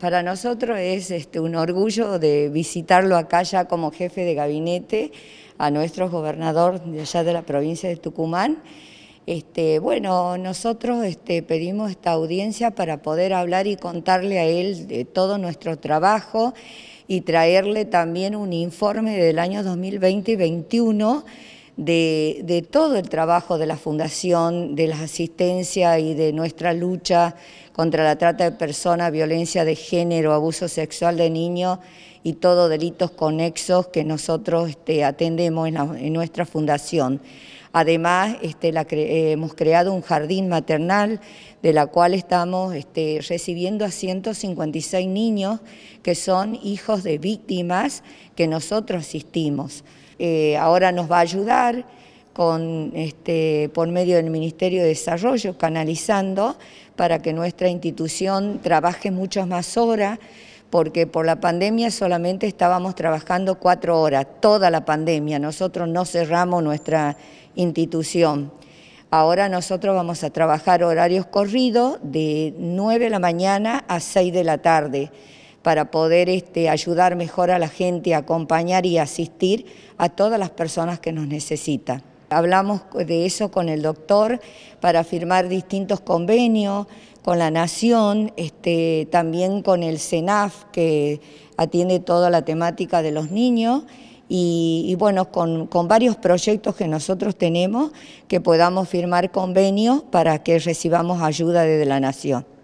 Para nosotros es este, un orgullo de visitarlo acá ya como jefe de gabinete a nuestro gobernador de allá de la provincia de Tucumán. Este, bueno, nosotros este, pedimos esta audiencia para poder hablar y contarle a él de todo nuestro trabajo y traerle también un informe del año 2020 y 2021 de, todo el trabajo de la Fundación, de la asistencia y de nuestra lucha contra la trata de personas, violencia de género, abuso sexual de niños y todos delitos conexos que nosotros este, atendemos en nuestra Fundación. Además, este, eh, hemos creado un jardín maternal de la cual estamos este, recibiendo a 156 niños que son hijos de víctimas que nosotros asistimos. Eh, ahora nos va a ayudar con, este, por medio del Ministerio de Desarrollo, canalizando para que nuestra institución trabaje muchas más horas porque por la pandemia solamente estábamos trabajando cuatro horas, toda la pandemia, nosotros no cerramos nuestra institución. Ahora nosotros vamos a trabajar horarios corridos de 9 de la mañana a 6 de la tarde para poder este, ayudar mejor a la gente, acompañar y asistir a todas las personas que nos necesitan. Hablamos de eso con el doctor para firmar distintos convenios con la Nación, este, también con el CENAF, que atiende toda la temática de los niños, y, bueno, con, varios proyectos que nosotros tenemos, que podamos firmar convenios para que recibamos ayuda desde la Nación.